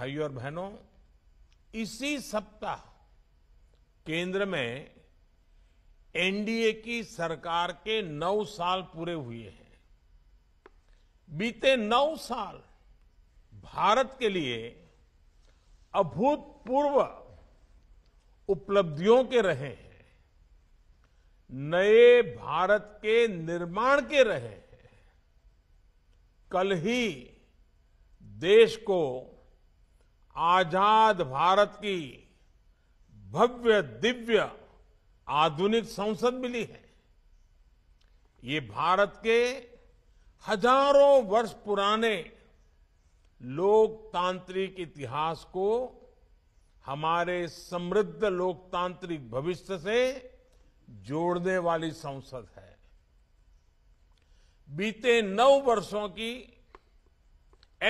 भाइयों और बहनों इसी सप्ताह केंद्र में एनडीए की सरकार के नौ साल पूरे हुए हैं बीते नौ साल भारत के लिए अभूतपूर्व उपलब्धियों के रहे हैं नए भारत के निर्माण के रहे हैं कल ही देश को आजाद भारत की भव्य दिव्य आधुनिक संसद मिली है ये भारत के हजारों वर्ष पुराने लोकतांत्रिक इतिहास को हमारे समृद्ध लोकतांत्रिक भविष्य से जोड़ने वाली संसद है बीते नौ वर्षों की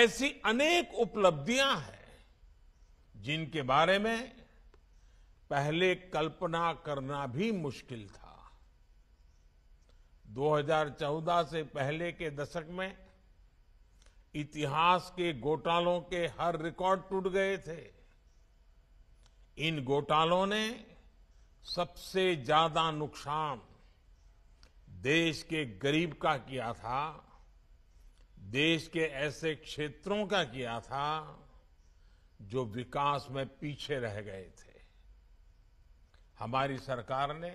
ऐसी अनेक उपलब्धियां हैं जिनके बारे में पहले कल्पना करना भी मुश्किल था 2014 से पहले के दशक में इतिहास के घोटालों के हर रिकॉर्ड टूट गए थे इन घोटालों ने सबसे ज्यादा नुकसान देश के गरीब का किया था देश के ऐसे क्षेत्रों का किया था जो विकास में पीछे रह गए थे हमारी सरकार ने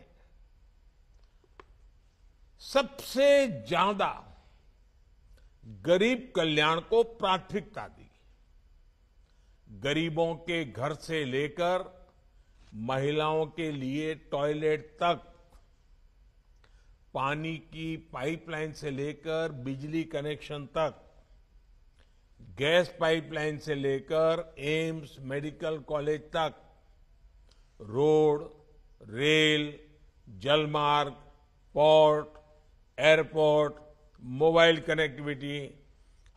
सबसे ज्यादा गरीब कल्याण को प्राथमिकता दी गरीबों के घर से लेकर महिलाओं के लिए टॉयलेट तक पानी की पाइपलाइन से लेकर बिजली कनेक्शन तक गैस पाइपलाइन से लेकर एम्स मेडिकल कॉलेज तक रोड रेल जलमार्ग पोर्ट एयरपोर्ट मोबाइल कनेक्टिविटी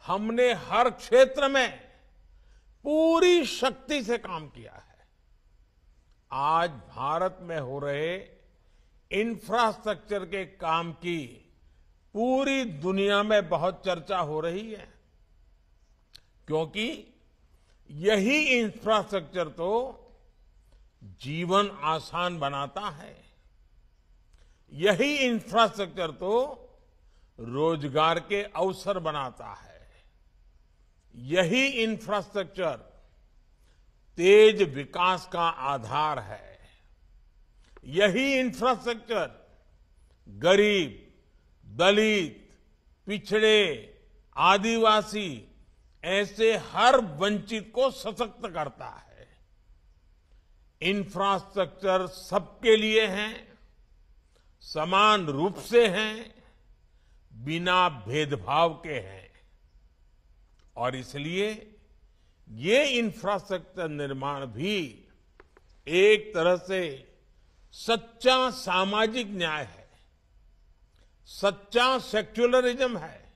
हमने हर क्षेत्र में पूरी शक्ति से काम किया है आज भारत में हो रहे इंफ्रास्ट्रक्चर के काम की पूरी दुनिया में बहुत चर्चा हो रही है क्योंकि यही इंफ्रास्ट्रक्चर तो जीवन आसान बनाता है यही इंफ्रास्ट्रक्चर तो रोजगार के अवसर बनाता है यही इंफ्रास्ट्रक्चर तेज विकास का आधार है यही इंफ्रास्ट्रक्चर गरीब दलित पिछड़े आदिवासी ऐसे हर वंचित को सशक्त करता है इंफ्रास्ट्रक्चर सबके लिए है समान रूप से हैं बिना भेदभाव के हैं और इसलिए ये इंफ्रास्ट्रक्चर निर्माण भी एक तरह से सच्चा सामाजिक न्याय है सच्चा सेक्युलरिज्म है